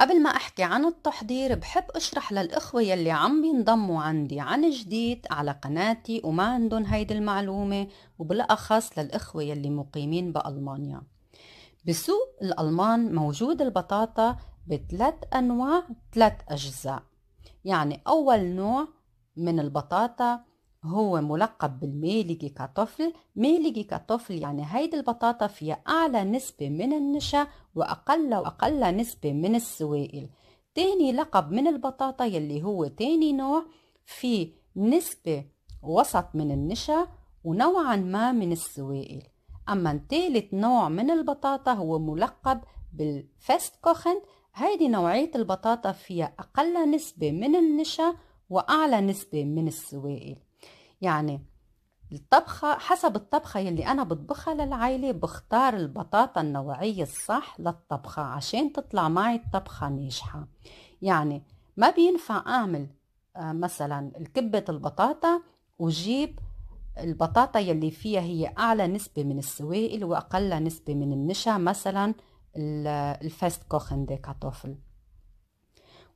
قبل ما أحكي عن التحضير بحب أشرح للإخوة يلي عم بينضموا عندي عن جديد على قناتي وما عندهم هيدي المعلومة وبالأخص للإخوة يلي مقيمين بألمانيا بسوق الألمان موجود البطاطا بثلاث أنواع ثلاث أجزاء يعني أول نوع من البطاطا هو ملقب بالميلجي كطفل ميلجي كطفل يعني هيدي البطاطا فيها أعلى نسبة من النشا وأقل وأقل نسبة من السوائل تاني لقب من البطاطا يلي هو تاني نوع في نسبة وسط من النشا ونوعا ما من السوائل أما تالت نوع من البطاطا هو ملقب بالفست كوخن هيدي نوعية البطاطا فيها أقل نسبة من النشا وأعلى نسبة من السوائل يعني الطبخة حسب الطبخة يلي أنا بطبخها للعيلة بختار البطاطا النوعية الصح للطبخة عشان تطلع معي الطبخة ناجحة يعني ما بينفع أعمل آه، مثلا الكبة البطاطا وجيب البطاطا يلي فيها هي أعلى نسبة من السوائل وأقل نسبة من النشا مثلا الفاست كوخن دي كاتوفل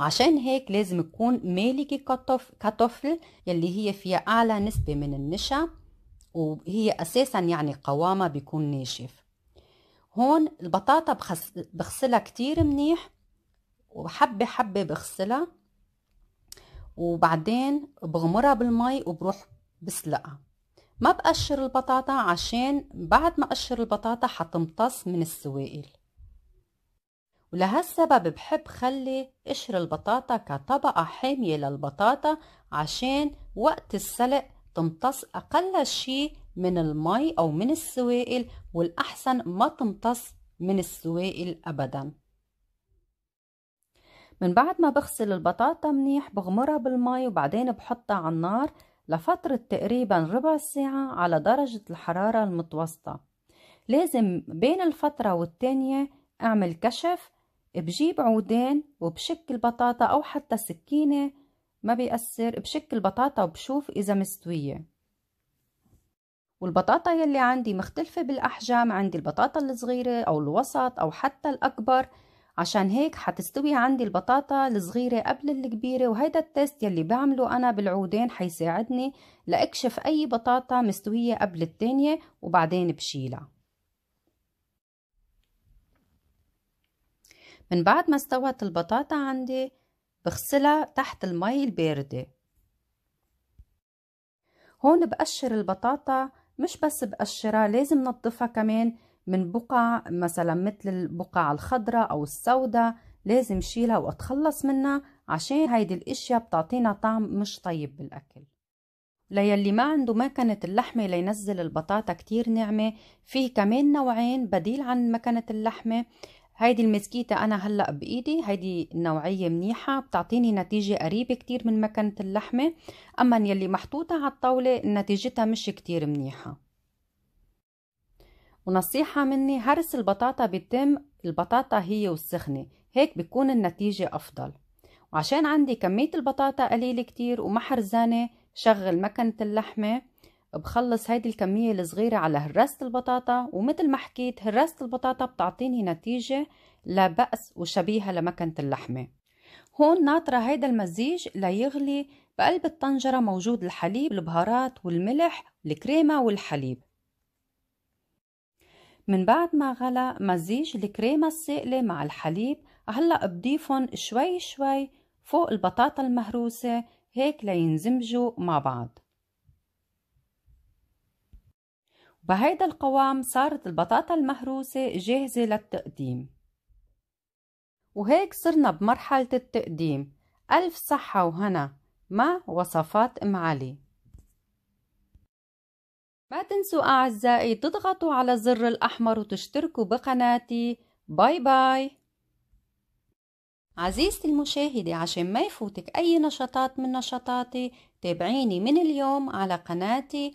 وعشان هيك لازم تكون مالكة كطفل يلي هي فيها أعلى نسبة من النشا وهي أساسا يعني قوامها بيكون ناشف هون البطاطا بخس... بغسلها كتير منيح وحبة حبة بغسلها وبعدين بغمرها بالمي وبروح بسلقها ما بقشر البطاطا عشان بعد ما قشر البطاطا حتمتص من السوائل ولهالسبب بحب خلي قشر البطاطا كطبقة حامية للبطاطا عشان وقت السلق تمتص أقل شيء من المي أو من السوائل والأحسن ما تمتص من السوائل أبدا من بعد ما بغسل البطاطا منيح بغمرها بالمي وبعدين بحطها على النار لفترة تقريبا ربع ساعة على درجة الحرارة المتوسطة لازم بين الفترة والتانية اعمل كشف بجيب عودين وبشك البطاطا أو حتى سكينة ما بيأثر بشك البطاطا وبشوف إذا مستوية والبطاطا يلي عندي مختلفة بالأحجام عندي البطاطا الصغيرة أو الوسط أو حتى الأكبر عشان هيك حتستوي عندي البطاطا الصغيرة قبل الكبيرة وهيدا التست يلي بعمله أنا بالعودين حيساعدني لأكشف أي بطاطا مستوية قبل التانية وبعدين بشيلها من بعد ما استوت البطاطا عندي بغسلها تحت المي الباردة هون بقشر البطاطا مش بس بقشرها لازم نظفها كمان من بقع مثلا مثل البقع الخضراء أو السوداء لازم شيلها وأتخلص منها عشان هيدي الاشياء بتعطينا طعم مش طيب بالاكل ليلي ما عنده مكنة اللحمة لينزل البطاطا كتير ناعمة فيه كمان نوعين بديل عن مكنة اللحمة هيدي المسكيتة أنا هلأ بإيدي هيدي نوعية منيحة بتعطيني نتيجة قريبة كتير من مكنة اللحمة أما يلي محطوطة على الطاولة نتيجتها مش كتير منيحة ونصيحة مني هرس البطاطا بتم البطاطا هي والسخنة هيك بتكون النتيجة أفضل وعشان عندي كمية البطاطا قليلة كتير وما حرزانة شغل مكنة اللحمة بخلص هيدي الكمية الصغيرة على هراسة البطاطا ومثل ما حكيت هراسة البطاطا بتعطيني نتيجة لا بأس وشبيهة لمكنة اللحمة هون ناطرة هيدا المزيج ليغلي بقلب الطنجرة موجود الحليب البهارات والملح الكريمة والحليب من بعد ما غلى مزيج الكريمة السائلة مع الحليب هلا بضيفهم شوي شوي فوق البطاطا المهروسة هيك لينزمجوا مع بعض بهيدا القوام صارت البطاطا المهروسة جاهزة للتقديم وهيك صرنا بمرحلة التقديم ألف صحة وهنا مع وصفات أم علي ما تنسوا أعزائي تضغطوا على زر الأحمر وتشتركوا بقناتي باي باي عزيزتي المشاهدة عشان ما يفوتك أي نشاطات من نشاطاتي تابعيني من اليوم على قناتي